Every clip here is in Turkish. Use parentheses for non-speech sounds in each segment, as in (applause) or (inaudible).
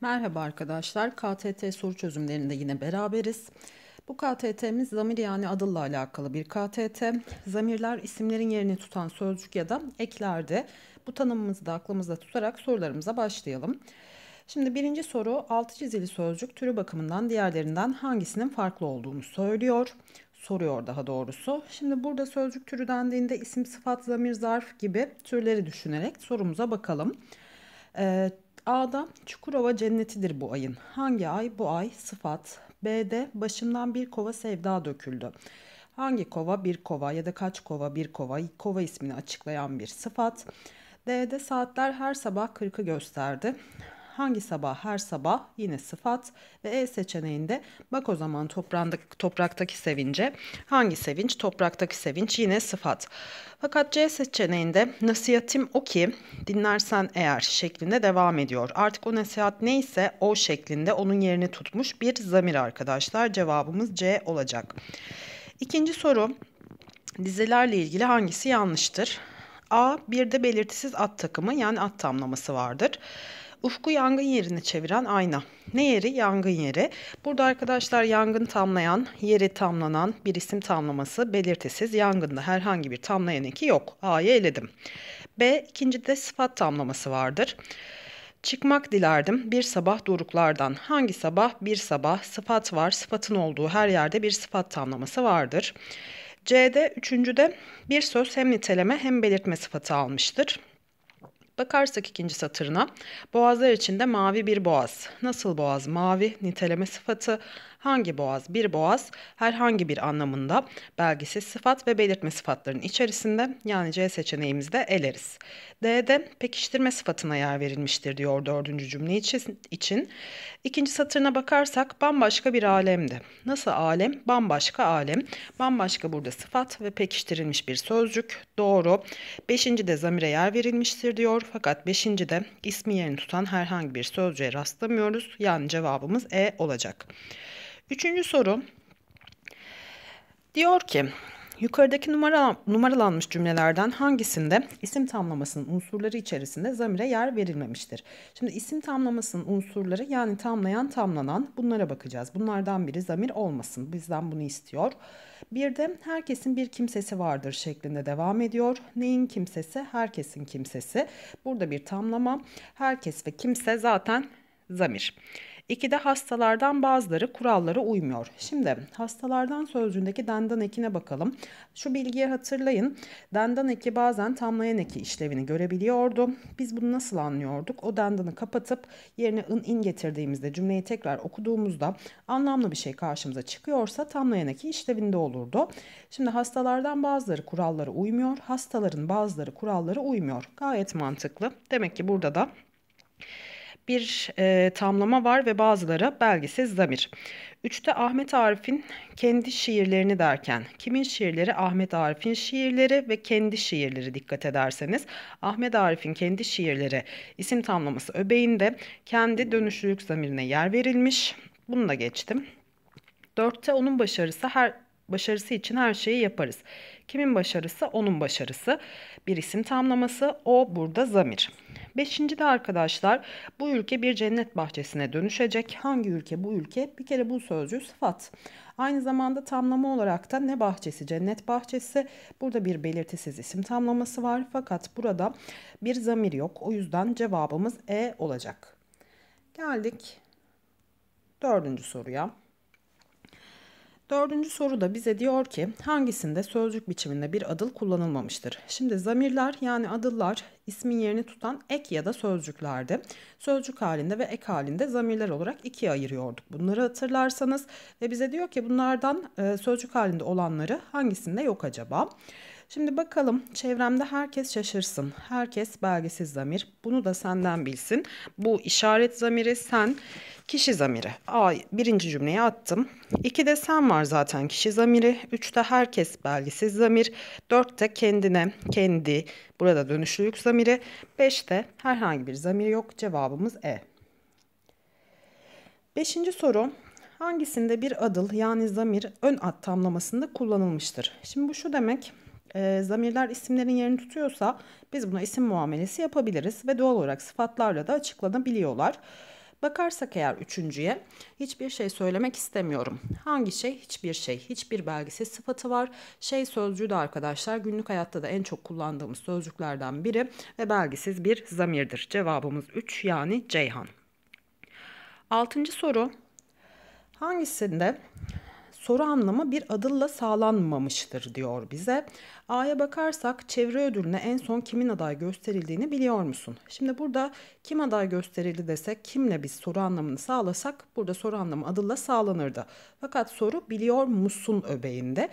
Merhaba arkadaşlar. KTT soru çözümlerinde yine beraberiz. Bu KTT'miz zamir yani adılla alakalı bir KTT. Zamirler isimlerin yerini tutan sözcük ya da eklerde. Bu tanımımızı da aklımızda tutarak sorularımıza başlayalım. Şimdi birinci soru altı çizili sözcük türü bakımından diğerlerinden hangisinin farklı olduğunu söylüyor soruyor daha doğrusu. Şimdi burada sözcük türü dendiğinde isim, sıfat, zamir, zarf gibi türleri düşünerek sorumuza bakalım. Ee, A'da Çukurova cennetidir bu ayın. Hangi ay? Bu ay sıfat. B'de başımdan bir kova sevda döküldü. Hangi kova? Bir kova ya da kaç kova? Bir kova. Kova ismini açıklayan bir sıfat. D'de saatler her sabah 40'ı gösterdi hangi sabah her sabah yine sıfat ve E seçeneğinde bak o zaman topraktaki sevince hangi sevinç topraktaki sevinç yine sıfat. Fakat C seçeneğinde nasihatim o ki dinlersen eğer şeklinde devam ediyor. Artık o nasihat neyse o şeklinde onun yerini tutmuş bir zamir arkadaşlar. Cevabımız C olacak. İkinci soru dizelerle ilgili hangisi yanlıştır? A. Bir de belirtisiz at takımı yani at tamlaması vardır. Ufku yangın yerine çeviren ayna. Ne yeri? Yangın yeri. Burada arkadaşlar yangın tamlayan, yeri tamlanan bir isim tamlaması belirtisiz. Yangında herhangi bir tamlayan eki yok. A'yı eledim. B ikinci de sıfat tamlaması vardır. Çıkmak dilerdim bir sabah doruklardan. Hangi sabah? Bir sabah. Sıfat var. Sıfatın olduğu her yerde bir sıfat tamlaması vardır. C'de üçüncü de bir söz hem niteleme hem belirtme sıfatı almıştır. Bakarsak ikinci satırına. Boğazlar içinde mavi bir boğaz. Nasıl boğaz? Mavi niteleme sıfatı. Hangi boğaz? Bir boğaz herhangi bir anlamında belgesiz sıfat ve belirtme sıfatların içerisinde yani C seçeneğimizde eleriz. D'de pekiştirme sıfatına yer verilmiştir diyor dördüncü cümle için. İkinci satırına bakarsak bambaşka bir alemdi. Nasıl alem? Bambaşka alem. Bambaşka burada sıfat ve pekiştirilmiş bir sözcük. Doğru. Beşinci de zamire yer verilmiştir diyor fakat 5.de ismi yerini tutan herhangi bir sözcüğe rastlamıyoruz. Yani cevabımız E olacak. Üçüncü soru diyor ki Yukarıdaki numaralanmış cümlelerden hangisinde isim tamlamasının unsurları içerisinde zamire yer verilmemiştir? Şimdi isim tamlamasının unsurları yani tamlayan tamlanan bunlara bakacağız. Bunlardan biri zamir olmasın bizden bunu istiyor. Bir de herkesin bir kimsesi vardır şeklinde devam ediyor. Neyin kimsesi? Herkesin kimsesi. Burada bir tamlama herkes ve kimse zaten zamir. İki de hastalardan bazıları kurallara uymuyor. Şimdi hastalardan sözcüğündeki dendan ekine bakalım. Şu bilgiyi hatırlayın. Dendan eki bazen tamlayan eki işlevini görebiliyordu. Biz bunu nasıl anlıyorduk? O dandanı kapatıp yerine ın in getirdiğimizde cümleyi tekrar okuduğumuzda anlamlı bir şey karşımıza çıkıyorsa tamlayan eki işlevinde olurdu. Şimdi hastalardan bazıları kurallara uymuyor. Hastaların bazıları kurallara uymuyor. Gayet mantıklı. Demek ki burada da bir e, tamlama var ve bazıları belgesiz zamir. Üçte Ahmet Arif'in kendi şiirlerini derken kimin şiirleri? Ahmet Arif'in şiirleri ve kendi şiirleri dikkat ederseniz. Ahmet Arif'in kendi şiirleri isim tamlaması öbeğinde kendi dönüşlülük zamirine yer verilmiş. Bunu da geçtim. Dörtte onun başarısı her başarısı için her şeyi yaparız. Kimin başarısı? Onun başarısı. Bir isim tamlaması o burada zamir. Beşinci de arkadaşlar bu ülke bir cennet bahçesine dönüşecek. Hangi ülke bu ülke? Bir kere bu sözcüğü sıfat. Aynı zamanda tamlama olarak da ne bahçesi? Cennet bahçesi. Burada bir belirtisiz isim tamlaması var fakat burada bir zamir yok. O yüzden cevabımız E olacak. Geldik dördüncü soruya. Dördüncü soru da bize diyor ki hangisinde sözcük biçiminde bir adıl kullanılmamıştır? Şimdi zamirler yani adıllar ismin yerini tutan ek ya da sözcüklerde sözcük halinde ve ek halinde zamirler olarak ikiye ayırıyorduk. Bunları hatırlarsanız ve bize diyor ki bunlardan e, sözcük halinde olanları hangisinde yok acaba? Şimdi bakalım çevremde herkes şaşırsın. Herkes belgesiz zamir. Bunu da senden bilsin. Bu işaret zamiri sen Kişi zamiri. A birinci cümleye attım. 2'de sen var zaten kişi zamiri. 3'te herkes belgesiz zamir. 4'te kendine, kendi, burada dönüşlülük zamiri. 5'te herhangi bir zamir yok. Cevabımız E. Beşinci soru hangisinde bir adıl yani zamir ön ad tamlamasında kullanılmıştır? Şimdi bu şu demek e, zamirler isimlerin yerini tutuyorsa biz buna isim muamelesi yapabiliriz ve doğal olarak sıfatlarla da açıklanabiliyorlar. Bakarsak eğer üçüncüye hiçbir şey söylemek istemiyorum. Hangi şey? Hiçbir şey. Hiçbir belgesi sıfatı var. Şey sözcüğü de arkadaşlar günlük hayatta da en çok kullandığımız sözcüklerden biri ve belgesiz bir zamirdir. Cevabımız 3 yani Ceyhan. Altıncı soru hangisinde soru anlamı bir adılla sağlanmamıştır diyor bize. A'ya bakarsak çevre ödülüne en son kimin aday gösterildiğini biliyor musun? Şimdi burada kim aday gösterildi desek kimle biz soru anlamını sağlasak burada soru anlamı adılla sağlanırdı. Fakat soru biliyor musun öbeğinde.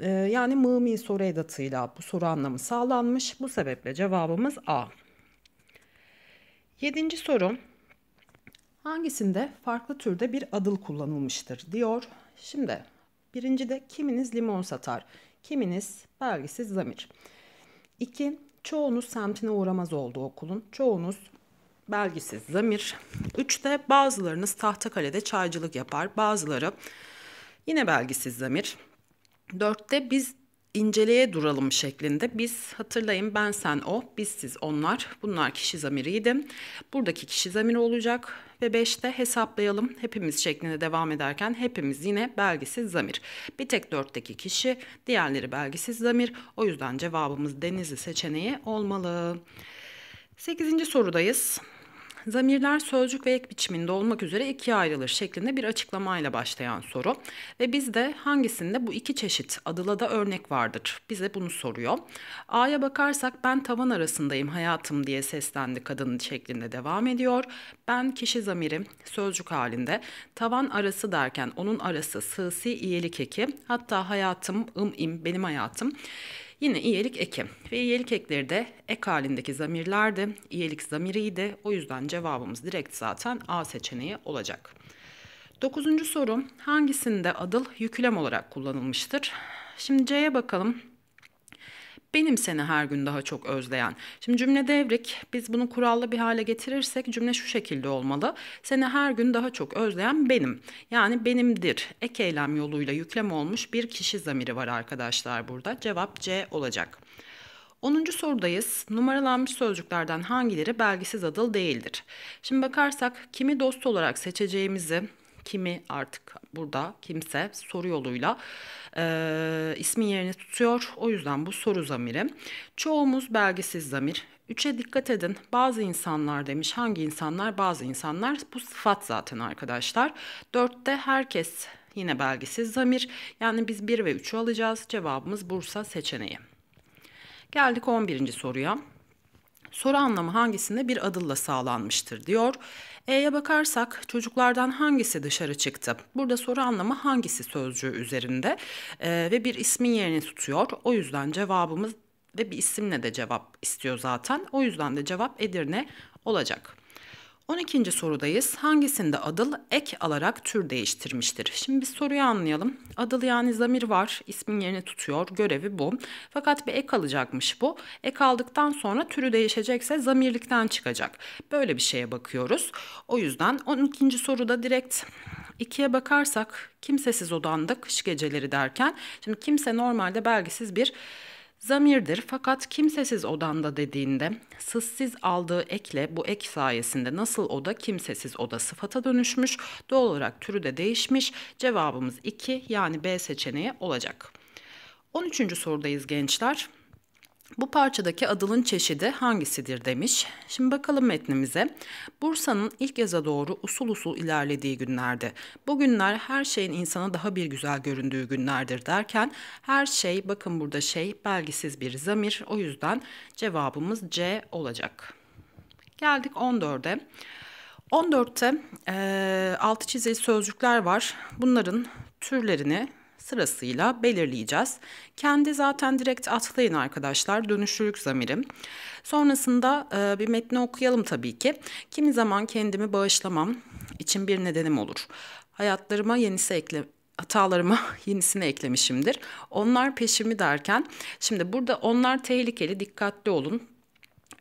Ee, yani mımi soru edatıyla bu soru anlamı sağlanmış. Bu sebeple cevabımız A. Yedinci soru hangisinde farklı türde bir adıl kullanılmıştır diyor. Şimdi birinci de kiminiz limon satar, kiminiz belgisiz zamir. İki, çoğunuz semtine uğramaz oldu okulun, çoğunuz belgisiz zamir. Üçte bazılarınız Tahtakale'de çaycılık yapar, bazıları yine belgisiz zamir. Dörtte biz inceleye duralım şeklinde. Biz hatırlayın ben sen o, biz siz onlar. Bunlar kişi zamiriydi. Buradaki kişi zamiri olacak ve 5'te hesaplayalım hepimiz şeklinde devam ederken hepimiz yine belgesiz zamir. Bir tek 4'teki kişi diğerleri belgesiz zamir o yüzden cevabımız denizli seçeneği olmalı. 8. sorudayız. Zamirler sözcük ve ek biçiminde olmak üzere ikiye ayrılır şeklinde bir açıklamayla başlayan soru. Ve bizde hangisinde bu iki çeşit adıla da örnek vardır? Bize bunu soruyor. A'ya bakarsak ben tavan arasındayım hayatım diye seslendi kadın şeklinde devam ediyor. Ben kişi zamirim sözcük halinde tavan arası derken onun arası sığsi iyilik eki hatta hayatım ım im benim hayatım Yine iyelik eki ve iyelik ekleri de ek halindeki zamirlerdi. İyelik zamiriydi. O yüzden cevabımız direkt zaten A seçeneği olacak. Dokuzuncu sorum hangisinde adıl yüklem olarak kullanılmıştır? Şimdi C'ye bakalım benim seni her gün daha çok özleyen. Şimdi cümle devrik. Biz bunu kurallı bir hale getirirsek cümle şu şekilde olmalı. Seni her gün daha çok özleyen benim. Yani benimdir. Ek eylem yoluyla yüklem olmuş bir kişi zamiri var arkadaşlar burada. Cevap C olacak. 10. sorudayız. Numaralanmış sözcüklerden hangileri belgisiz adıl değildir? Şimdi bakarsak kimi dost olarak seçeceğimizi kimi artık burada kimse soru yoluyla e, ismin yerini tutuyor. O yüzden bu soru zamiri. Çoğumuz belgesiz zamir. Üçe dikkat edin. Bazı insanlar demiş. Hangi insanlar? Bazı insanlar. Bu sıfat zaten arkadaşlar. Dörtte herkes yine belgesiz zamir. Yani biz 1 ve 3'ü alacağız. Cevabımız Bursa seçeneği. Geldik 11. soruya soru anlamı hangisinde bir adılla sağlanmıştır diyor. E'ye bakarsak çocuklardan hangisi dışarı çıktı? Burada soru anlamı hangisi sözcüğü üzerinde e, ve bir ismin yerini tutuyor. O yüzden cevabımız ve bir isimle de cevap istiyor zaten. O yüzden de cevap Edirne olacak. 12. sorudayız. Hangisinde adıl ek alarak tür değiştirmiştir? Şimdi biz soruyu anlayalım. Adıl yani zamir var, ismin yerini tutuyor, görevi bu. Fakat bir ek alacakmış bu. Ek aldıktan sonra türü değişecekse zamirlikten çıkacak. Böyle bir şeye bakıyoruz. O yüzden 12. soruda direkt ikiye bakarsak kimsesiz odanda kış geceleri derken şimdi kimse normalde belgisiz bir Zamirdir fakat kimsesiz odanda dediğinde sızsız aldığı ekle bu ek sayesinde nasıl oda kimsesiz oda sıfata dönüşmüş doğal olarak türü de değişmiş cevabımız 2 yani B seçeneği olacak. 13. sorudayız gençler. Bu parçadaki adılın çeşidi hangisidir demiş. Şimdi bakalım metnimize. Bursa'nın ilk yaza doğru usul usul ilerlediği günlerde. Bugünler her şeyin insana daha bir güzel göründüğü günlerdir derken her şey bakın burada şey belgisiz bir zamir. O yüzden cevabımız C olacak. Geldik 14'e. 14'te e, altı çizili sözcükler var. Bunların türlerini sırasıyla belirleyeceğiz. Kendi zaten direkt atlayın arkadaşlar dönüşürlük zamirim. Sonrasında e, bir metni okuyalım tabii ki. Kimi zaman kendimi bağışlamam için bir nedenim olur. Hayatlarıma yenisi ekle, hatalarıma (laughs) yenisini eklemişimdir. Onlar peşimi derken şimdi burada onlar tehlikeli dikkatli olun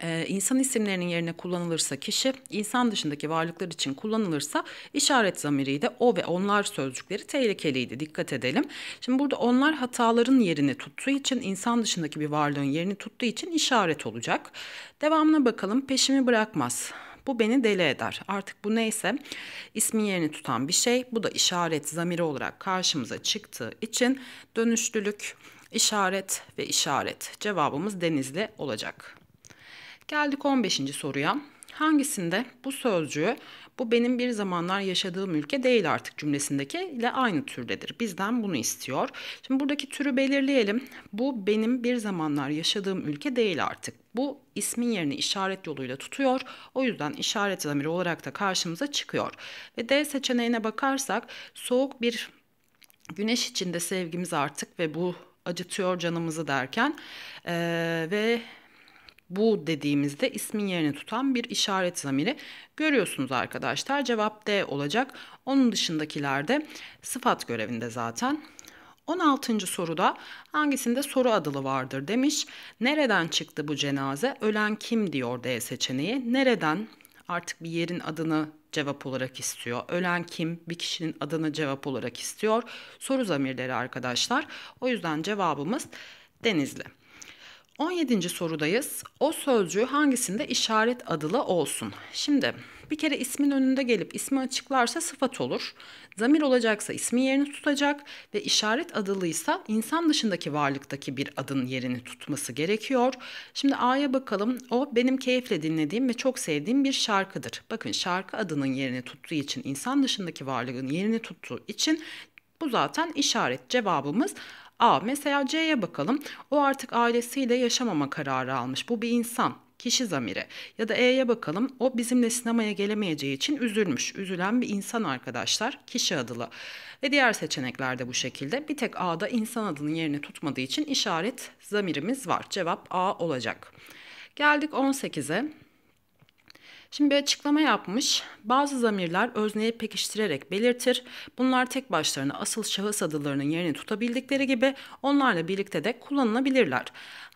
e, insan isimlerinin yerine kullanılırsa kişi, insan dışındaki varlıklar için kullanılırsa işaret zamiri de o ve onlar sözcükleri tehlikeliydi. Dikkat edelim. Şimdi burada onlar hataların yerini tuttuğu için insan dışındaki bir varlığın yerini tuttuğu için işaret olacak. Devamına bakalım. Peşimi bırakmaz. Bu beni deli eder. Artık bu neyse ismin yerini tutan bir şey. Bu da işaret zamiri olarak karşımıza çıktığı için dönüşlülük, işaret ve işaret cevabımız denizli olacak. Geldik 15. soruya. Hangisinde bu sözcüğü bu benim bir zamanlar yaşadığım ülke değil artık cümlesindeki ile aynı türdedir. Bizden bunu istiyor. Şimdi buradaki türü belirleyelim. Bu benim bir zamanlar yaşadığım ülke değil artık. Bu ismin yerini işaret yoluyla tutuyor. O yüzden işaret zamiri olarak da karşımıza çıkıyor. Ve D seçeneğine bakarsak soğuk bir güneş içinde sevgimiz artık ve bu acıtıyor canımızı derken ee, ve bu dediğimizde ismin yerini tutan bir işaret zamiri görüyorsunuz arkadaşlar. Cevap D olacak. Onun dışındakilerde sıfat görevinde zaten. 16. soruda hangisinde soru adılı vardır demiş. Nereden çıktı bu cenaze? Ölen kim diyor D seçeneği. Nereden? Artık bir yerin adını cevap olarak istiyor. Ölen kim? Bir kişinin adını cevap olarak istiyor. Soru zamirleri arkadaşlar. O yüzden cevabımız Denizli. 17. sorudayız. O sözcüğü hangisinde işaret adılı olsun? Şimdi bir kere ismin önünde gelip ismi açıklarsa sıfat olur. Zamir olacaksa ismi yerini tutacak ve işaret adılıysa insan dışındaki varlıktaki bir adın yerini tutması gerekiyor. Şimdi A'ya bakalım. O benim keyifle dinlediğim ve çok sevdiğim bir şarkıdır. Bakın şarkı adının yerini tuttuğu için insan dışındaki varlığın yerini tuttuğu için bu zaten işaret cevabımız A. Mesela C'ye bakalım. O artık ailesiyle yaşamama kararı almış. Bu bir insan kişi zamiri ya da E'ye bakalım o bizimle sinemaya gelemeyeceği için üzülmüş. Üzülen bir insan arkadaşlar kişi adılı ve diğer seçenekler de bu şekilde bir tek A'da insan adının yerini tutmadığı için işaret zamirimiz var. Cevap A olacak. Geldik 18'e. Şimdi bir açıklama yapmış. Bazı zamirler özneye pekiştirerek belirtir. Bunlar tek başlarına asıl şahıs adılarının yerini tutabildikleri gibi onlarla birlikte de kullanılabilirler.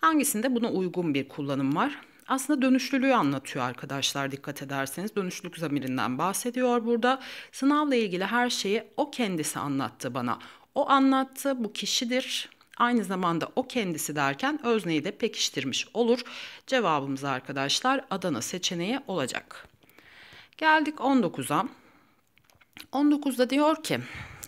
Hangisinde buna uygun bir kullanım var? aslında dönüşlülüğü anlatıyor arkadaşlar dikkat ederseniz. Dönüşlülük zamirinden bahsediyor burada. Sınavla ilgili her şeyi o kendisi anlattı bana. O anlattı, bu kişidir aynı zamanda o kendisi derken özneyi de pekiştirmiş olur. Cevabımız arkadaşlar Adana seçeneği olacak. Geldik 19'a. 19'da diyor ki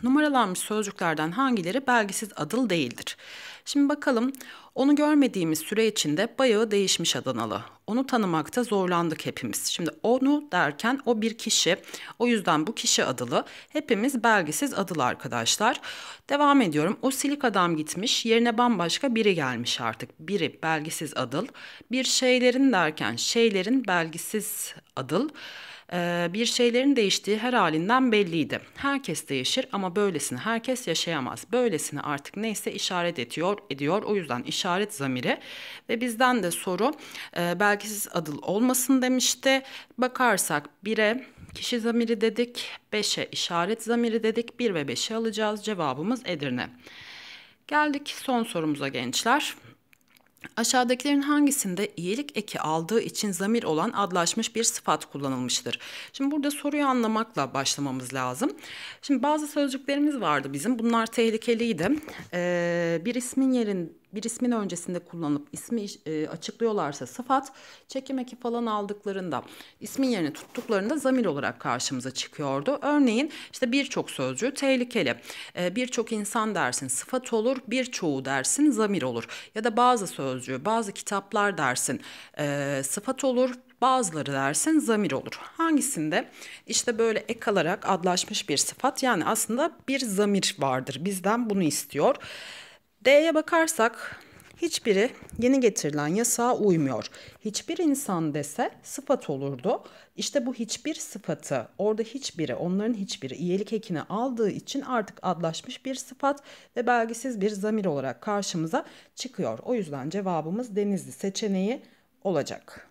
numaralanmış sözcüklerden hangileri belgesiz adıl değildir? Şimdi bakalım onu görmediğimiz süre içinde bayağı değişmiş Adanalı. Onu tanımakta zorlandık hepimiz. Şimdi onu derken o bir kişi. O yüzden bu kişi adılı. Hepimiz belgesiz adılı arkadaşlar. Devam ediyorum. O silik adam gitmiş. Yerine bambaşka biri gelmiş artık. Biri belgesiz adıl. Bir şeylerin derken şeylerin belgesiz adıl. Ee, bir şeylerin değiştiği her halinden belliydi. Herkes değişir ama böylesini herkes yaşayamaz. Böylesini artık neyse işaret ediyor, ediyor. O yüzden işaret zamiri ve bizden de soru ee, belki siz adıl olmasın demişti. Bakarsak 1'e kişi zamiri dedik, 5'e işaret zamiri dedik, 1 ve 5'i alacağız. Cevabımız Edirne. Geldik son sorumuza gençler. Aşağıdakilerin hangisinde iyilik eki aldığı için zamir olan adlaşmış bir sıfat kullanılmıştır? Şimdi burada soruyu anlamakla başlamamız lazım. Şimdi bazı sözcüklerimiz vardı bizim. Bunlar tehlikeliydi. Ee, bir ismin yerin bir ismin öncesinde kullanıp ismi e, açıklıyorlarsa sıfat, çekim eki falan aldıklarında ismin yerini tuttuklarında zamir olarak karşımıza çıkıyordu. Örneğin işte birçok sözcüğü tehlikeli, e, birçok insan dersin sıfat olur, birçoğu dersin zamir olur. Ya da bazı sözcüğü, bazı kitaplar dersin e, sıfat olur, bazıları dersin zamir olur. Hangisinde işte böyle ek alarak adlaşmış bir sıfat yani aslında bir zamir vardır. Bizden bunu istiyor. D'ye bakarsak hiçbiri yeni getirilen yasağa uymuyor. Hiçbir insan dese sıfat olurdu. İşte bu hiçbir sıfatı orada hiçbiri onların hiçbiri iyilik ekini aldığı için artık adlaşmış bir sıfat ve belgesiz bir zamir olarak karşımıza çıkıyor. O yüzden cevabımız denizli seçeneği olacak.